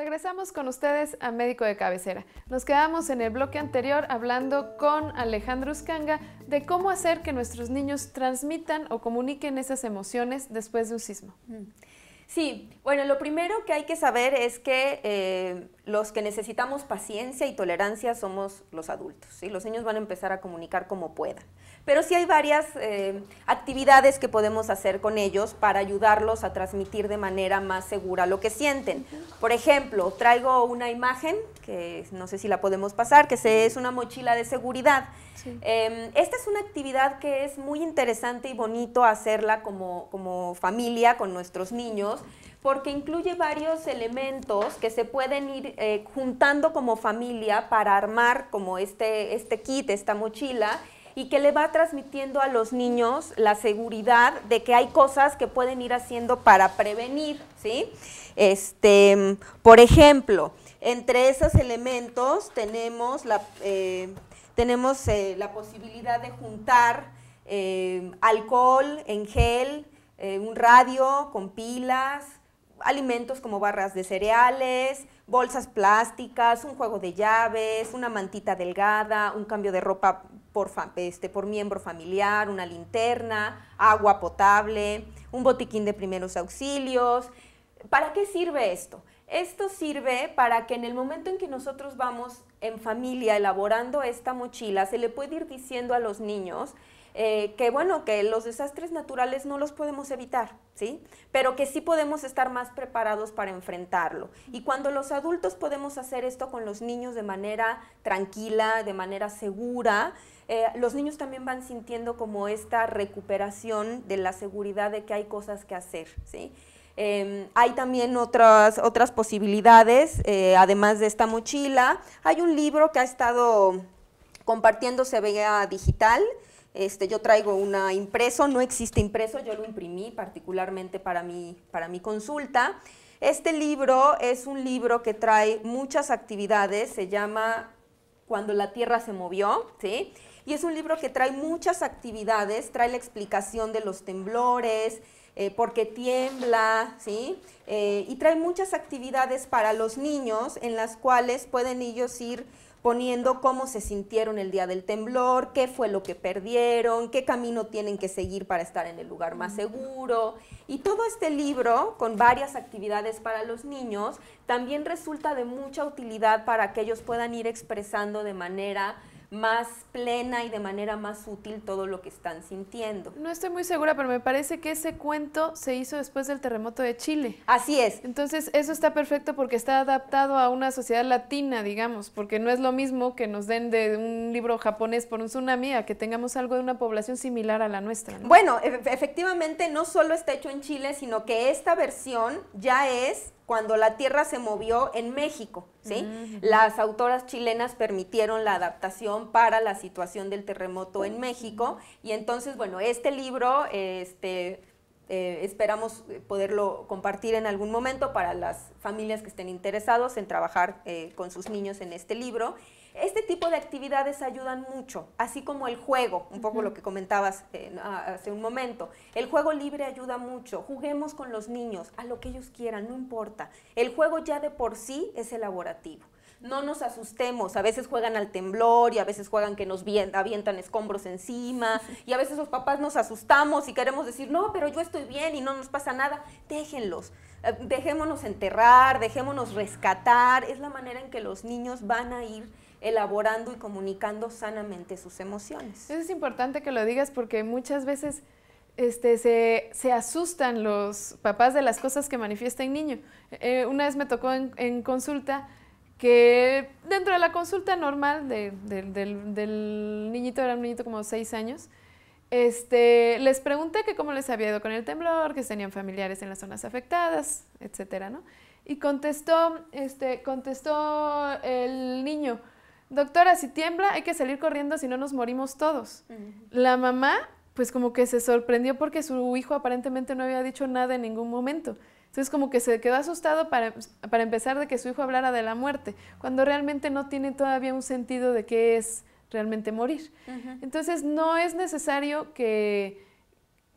Regresamos con ustedes a Médico de Cabecera. Nos quedamos en el bloque anterior hablando con Alejandro Uscanga de cómo hacer que nuestros niños transmitan o comuniquen esas emociones después de un sismo. Mm. Sí, bueno, lo primero que hay que saber es que eh, los que necesitamos paciencia y tolerancia somos los adultos. y Los niños van a empezar a comunicar como puedan. Pero sí hay varias eh, actividades que podemos hacer con ellos para ayudarlos a transmitir de manera más segura lo que sienten. Por ejemplo, traigo una imagen, que no sé si la podemos pasar, que es una mochila de seguridad. Em, esta es una actividad que es muy interesante y bonito hacerla como, como familia con nuestros niños porque incluye varios elementos que se pueden ir eh, juntando como familia para armar como este, este kit, esta mochila, y que le va transmitiendo a los niños la seguridad de que hay cosas que pueden ir haciendo para prevenir, ¿sí? Este, por ejemplo, entre esos elementos tenemos la, eh, tenemos, eh, la posibilidad de juntar alcohol en gel, un radio con pilas, alimentos como barras de cereales, bolsas plásticas, un juego de llaves, una mantita delgada, un cambio de ropa por, este, por miembro familiar, una linterna, agua potable, un botiquín de primeros auxilios. ¿Para qué sirve esto? Esto sirve para que en el momento en que nosotros vamos en familia elaborando esta mochila, se le puede ir diciendo a los niños eh, que bueno, que los desastres naturales no los podemos evitar, ¿sí? Pero que sí podemos estar más preparados para enfrentarlo. Y cuando los adultos podemos hacer esto con los niños de manera tranquila, de manera segura, eh, los niños también van sintiendo como esta recuperación de la seguridad de que hay cosas que hacer, ¿sí? Em, hay también otras, otras posibilidades, eh, además de esta mochila. Hay un libro que ha estado compartiéndose vía digital, este, yo traigo una impreso, no existe impreso, yo lo imprimí particularmente para mi, para mi consulta. Este libro es un libro que trae muchas actividades, se llama Cuando la Tierra se movió, Y es un libro que trae muchas actividades, trae la explicación de los temblores, eh, por qué tiembla, eh, y trae muchas actividades para los niños en las cuales pueden ellos ir poniendo cómo se sintieron el día del temblor, qué fue lo que perdieron, qué camino tienen que seguir para estar en el lugar más seguro. Y todo este libro, con varias actividades para los niños, también resulta de mucha utilidad para que ellos puedan ir expresando de manera más plena y de manera más útil todo lo que están sintiendo. No estoy muy segura, pero me parece que ese cuento se hizo después del terremoto de Chile. Así es. Entonces, eso está perfecto porque está adaptado a una sociedad latina, digamos, porque no es lo mismo que nos den de un libro japonés por un tsunami a que tengamos algo de una población similar a la nuestra. Bueno, e-, e-, efectivamente no solo está hecho en Chile, sino que esta versión ya es cuando la Tierra se movió en México, ¿sí? Mm. Las autoras chilenas permitieron la adaptación para la situación del terremoto en México y entonces, bueno, este libro, este, eh, esperamos poderlo compartir en algún momento para las familias que estén interesados en trabajar eh, con sus niños en este libro. Este tipo de actividades ayudan mucho, así como el juego, un poco lo que comentabas eh, hace un momento. El juego libre ayuda mucho, juguemos con los niños, a lo que ellos quieran, no importa. El juego ya de por sí es elaborativo no nos asustemos. A veces juegan al temblor y a veces juegan que nos avientan escombros encima y a veces los papás nos asustamos y queremos decir, no, pero yo estoy bien y no nos pasa nada. Déjenlos, eh, dejémonos enterrar, dejémonos rescatar. Es la manera en que los niños van a ir elaborando y comunicando sanamente sus emociones. es importante que lo digas porque muchas veces este, se, asustan los papás de las cosas que manifiesta el niño. Eh, eh, una vez me tocó en, consulta que dentro de la consulta normal del, del, niñito, era un niñito como seis años, este, les pregunté que cómo les había ido con el temblor, que tenían familiares en las zonas afectadas, etcétera, Y contestó, este, contestó el niño, doctora, si tiembla hay que salir corriendo, si no nos morimos todos. La mamá, pues como que se sorprendió porque su hijo aparentemente no había dicho nada en ningún momento. Entonces como que se quedó asustado para, empezar de que su hijo hablara de la muerte, cuando realmente no tiene todavía un sentido de qué es realmente morir. Entonces no es necesario que,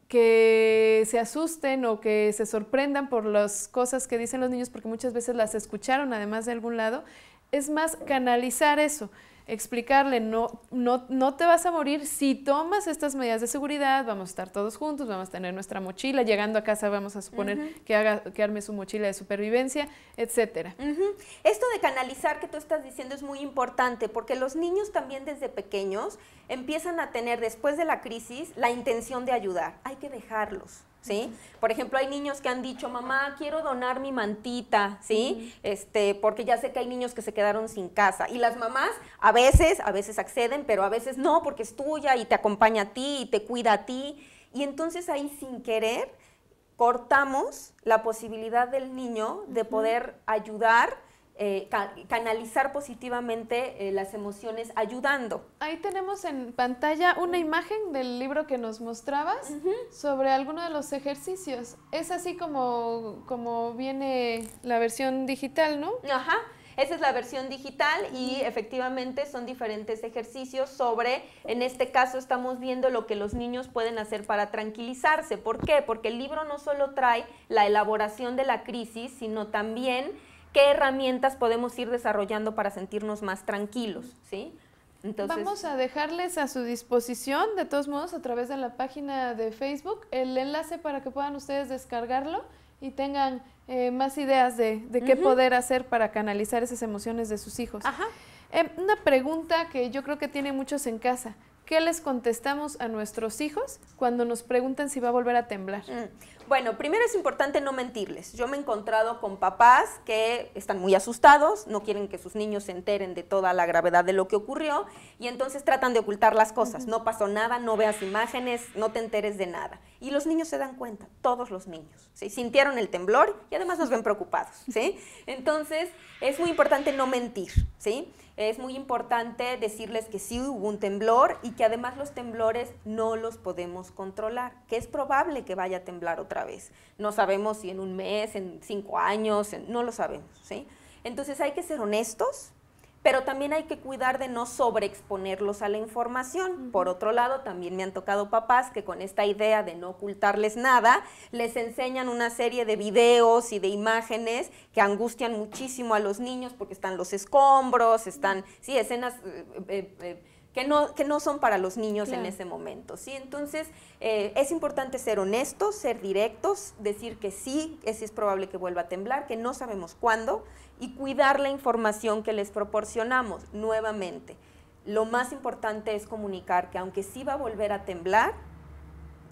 que se asusten o que se sorprendan por las cosas que dicen los niños, porque muchas veces las escucharon además de algún lado es más canalizar eso explicarle, no, no, no, te vas a morir si tomas estas medidas de seguridad, vamos a estar todos juntos, vamos a tener nuestra mochila, llegando a casa vamos a suponer que, haga, que arme su mochila de supervivencia, etcétera. Esto de canalizar que tú estás diciendo es muy importante, porque los niños también desde pequeños empiezan a tener después de la crisis la intención de ayudar, hay que dejarlos ¿sí? Por ejemplo, hay niños que han dicho, mamá, quiero donar mi mantita, ¿sí? Este, porque ya sé que hay niños que se quedaron sin casa. Y las mamás a veces, a veces acceden, pero a veces no, porque es tuya y te acompaña a ti y te cuida a ti. Y entonces ahí sin querer cortamos la posibilidad del niño de poder ayudar eh, canalizar positivamente eh, las emociones ayudando. Ahí tenemos en pantalla una imagen del libro que nos mostrabas sobre alguno de los ejercicios. Es así como, como viene la versión digital, ¿no? Ajá. Esa es la versión digital y efectivamente son diferentes ejercicios sobre, en este caso estamos viendo lo que los niños pueden hacer para tranquilizarse. ¿Por qué? Porque el libro no solo trae la elaboración de la crisis, sino también qué herramientas podemos ir desarrollando para sentirnos más tranquilos, ¿sí? Entonces, Vamos a dejarles a su disposición, de todos modos, a través de la página de Facebook, el enlace para que puedan ustedes descargarlo y tengan eh, más ideas de, qué poder hacer para canalizar esas emociones de sus hijos. Em, una pregunta que yo creo que tiene muchos en casa. ¿Qué les contestamos a nuestros hijos cuando nos preguntan si va a volver a temblar? Mm. Bueno, primero es importante no mentirles. Yo me he encontrado con papás que están muy asustados, no quieren que sus niños se enteren de toda la gravedad de lo que ocurrió y entonces tratan de ocultar las cosas. No pasó nada, no veas imágenes, no te enteres de nada. Y los niños se dan cuenta, todos los niños. ¿sí? Sintieron el temblor y además nos ven preocupados. ¿sí? Entonces es muy importante no mentir. ¿sí? Es muy importante decirles que sí hubo un temblor y que además los temblores no los podemos controlar, que es probable que vaya a temblar otra vez. No sabemos si en un mes, en cinco años, no lo sabemos. ¿sí? Entonces hay que ser honestos, pero también hay que cuidar de no sobreexponerlos a la información. Por otro lado, también me han tocado papás que con esta idea de no ocultarles nada, les enseñan una serie de videos y de imágenes que angustian muchísimo a los niños porque están los escombros, están, sí, escenas... Eh, eh, eh, que no, son para los niños en ese momento, ¿sí? Entonces, eh, es importante ser honestos, ser directos, decir que sí, que sí es probable que vuelva a temblar, que no sabemos cuándo, y cuidar la información que les proporcionamos nuevamente. Lo más importante es comunicar que aunque sí va a volver a temblar,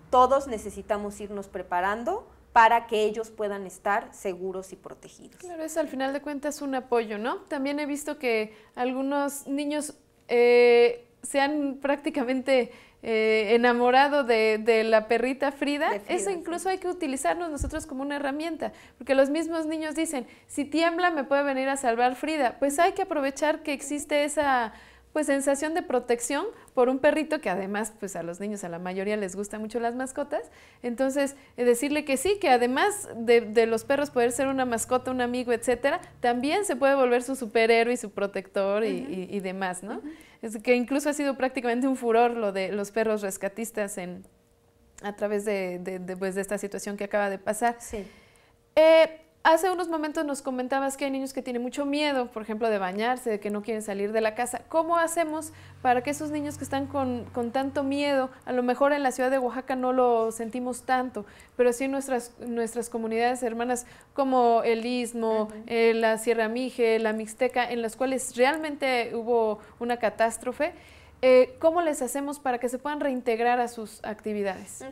todos necesitamos irnos preparando para que ellos puedan estar seguros y protegidos. Claro, es al final de cuentas un apoyo, ¿no? También he visto que algunos niños eh, se han prácticamente eh, enamorado de, de, la perrita Frida, eso incluso hay que utilizarnos nosotros como una herramienta, porque los mismos niños dicen, si tiembla me puede venir a salvar Frida, pues hay que aprovechar que existe esa pues sensación de protección por un perrito que además pues a los niños a la mayoría les gustan mucho las mascotas. Entonces eh, decirle que sí, que además de, los perros poder ser una mascota, un amigo, etcétera, también se puede volver su superhéroe y su protector y, demás, ¿no? Es que incluso ha sido prácticamente un furor lo de los perros rescatistas en, a través de, de, de pues, esta situación que acaba de pasar. Sí. Eh, Hace unos momentos nos comentabas que hay niños que tienen mucho miedo, por ejemplo, de bañarse, de que no quieren salir de la casa. ¿Cómo hacemos para que esos niños que están con, tanto miedo, a lo mejor en la ciudad de Oaxaca no lo sentimos tanto, pero sí en nuestras, nuestras comunidades hermanas como el Istmo, eh, la Sierra Mije, la Mixteca, en las cuales realmente hubo una catástrofe, eh, ¿cómo les hacemos para que se puedan reintegrar a sus actividades?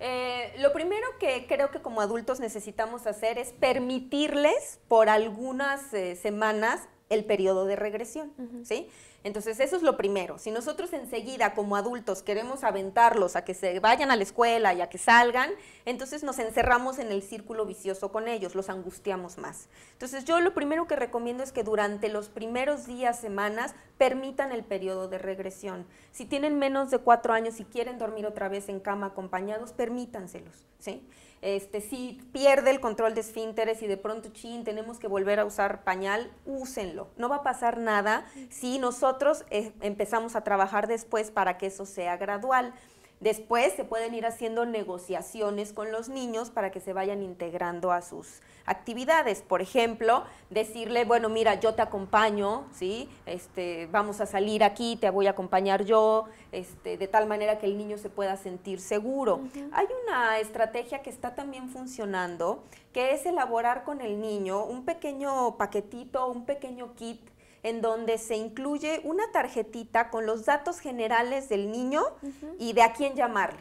Eh, lo primero que creo que como adultos necesitamos hacer es permitirles por algunas eh, semanas el periodo de regresión, ¿sí? Entonces, eso es lo primero. Si nosotros enseguida como adultos queremos aventarlos a que se vayan a la escuela y a que salgan, entonces nos encerramos en el círculo vicioso con ellos, los angustiamos más. Entonces, yo lo primero que recomiendo es que durante los primeros días, semanas, permitan el periodo de regresión. Si tienen menos de cuatro años y quieren dormir otra vez en cama acompañados, permítanselos, ¿sí? Este, si pierde el control de esfínteres y de pronto, chin, tenemos que volver a usar pañal, úsenlo. No va a pasar nada si nosotros nosotros eh, empezamos a trabajar después para que eso sea gradual. Después se pueden ir haciendo negociaciones con los niños para que se vayan integrando a sus actividades. Por ejemplo, decirle, bueno, mira, yo te acompaño, ¿sí? Este, vamos a salir aquí, te voy a acompañar yo, este, de tal manera que el niño se pueda sentir seguro. Hay una estrategia que está también funcionando, que es elaborar con el niño un pequeño paquetito, un pequeño kit en donde se incluye una tarjetita con los datos generales del niño y de a quién llamarle.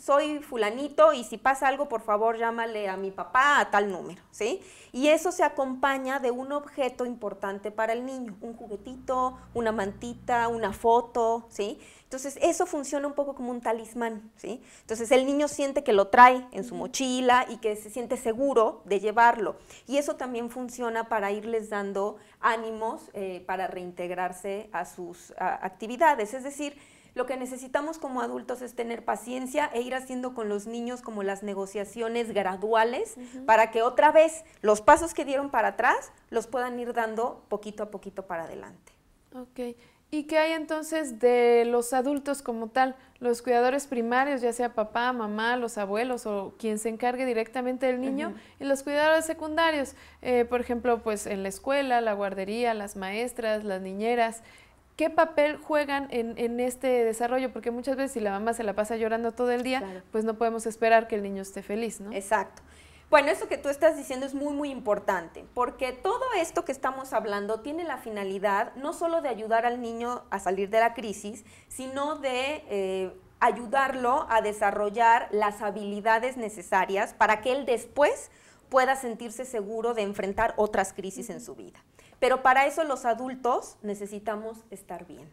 Soy fulanito y si pasa algo, por favor, llámale a mi papá a tal número, ¿sí? Y eso se acompaña de un objeto importante para el niño, un juguetito, una mantita, una foto, ¿sí? Entonces, eso funciona un poco como un talismán, ¿sí? Entonces, el niño siente que lo trae en su mochila y que se siente seguro de llevarlo. Y eso también funciona para irles dando ánimos eh, para reintegrarse a sus actividades. Es decir, lo que necesitamos como adultos es tener paciencia e ir haciendo con los niños como las negociaciones graduales para que otra vez los pasos que dieron para atrás los puedan ir dando poquito a poquito para adelante. Ok. ¿Y qué hay entonces de los adultos como tal? Los cuidadores primarios, ya sea papá, mamá, los abuelos o quien se encargue directamente del niño, y los cuidadores secundarios, eh, por ejemplo, pues en la escuela, la guardería, las maestras, las niñeras. ¿Qué papel juegan en, este desarrollo? Porque muchas veces si la mamá se la pasa llorando todo el día, pues no podemos esperar que el niño esté feliz, ¿no? Exacto. Bueno, eso que tú estás diciendo es muy, muy importante, porque todo esto que estamos hablando tiene la finalidad no solo de ayudar al niño a salir de la crisis, sino de eh, ayudarlo a desarrollar las habilidades necesarias para que él después pueda sentirse seguro de enfrentar otras crisis en su vida. Pero para eso los adultos necesitamos estar bien.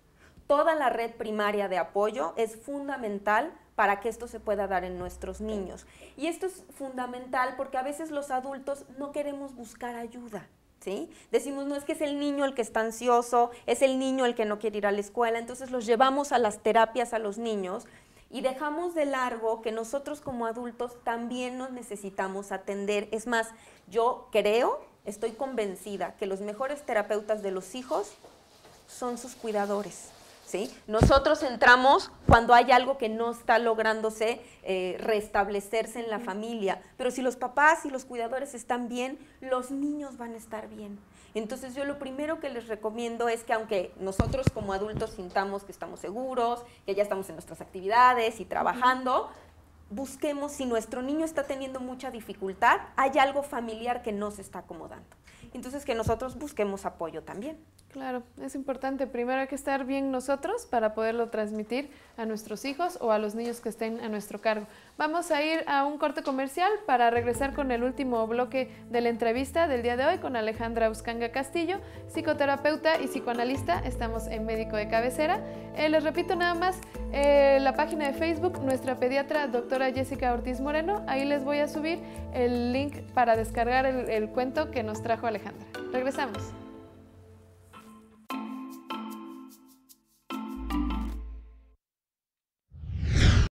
Toda la red primaria de apoyo es fundamental para que esto se pueda dar en nuestros niños. Y esto es fundamental porque a veces los adultos no queremos buscar ayuda. ¿Sí? Decimos, no es que es el niño el que está ansioso, es el niño el que no quiere ir a la escuela, entonces los llevamos a las terapias a los niños y dejamos de largo que nosotros como adultos también nos necesitamos atender. Es más, yo creo estoy convencida que los mejores terapeutas de los hijos son sus cuidadores. ¿Sí? Nosotros entramos cuando hay algo que no está lográndose eh, restablecerse en la familia, pero si los papás y los cuidadores están bien, los niños van a estar bien. Entonces yo lo primero que les recomiendo es que aunque nosotros como adultos sintamos que estamos seguros, que ya estamos en nuestras actividades y trabajando, busquemos si nuestro niño está teniendo mucha dificultad, hay algo familiar que no se está acomodando. Entonces que nosotros busquemos apoyo también. Claro, es importante. Primero hay que estar bien nosotros para poderlo transmitir a nuestros hijos o a los niños que estén a nuestro cargo. Vamos a ir a un corte comercial para regresar con el último bloque de la entrevista del día de hoy con Alejandra Uscanga Castillo, psicoterapeuta y psicoanalista. Estamos en Médico de Cabecera. Eh, les repito nada más eh, la página de Facebook, nuestra pediatra doctora Jessica Ortiz Moreno. Ahí les voy a subir el link para descargar el cuento que nos trajo Alejandra. Regresamos.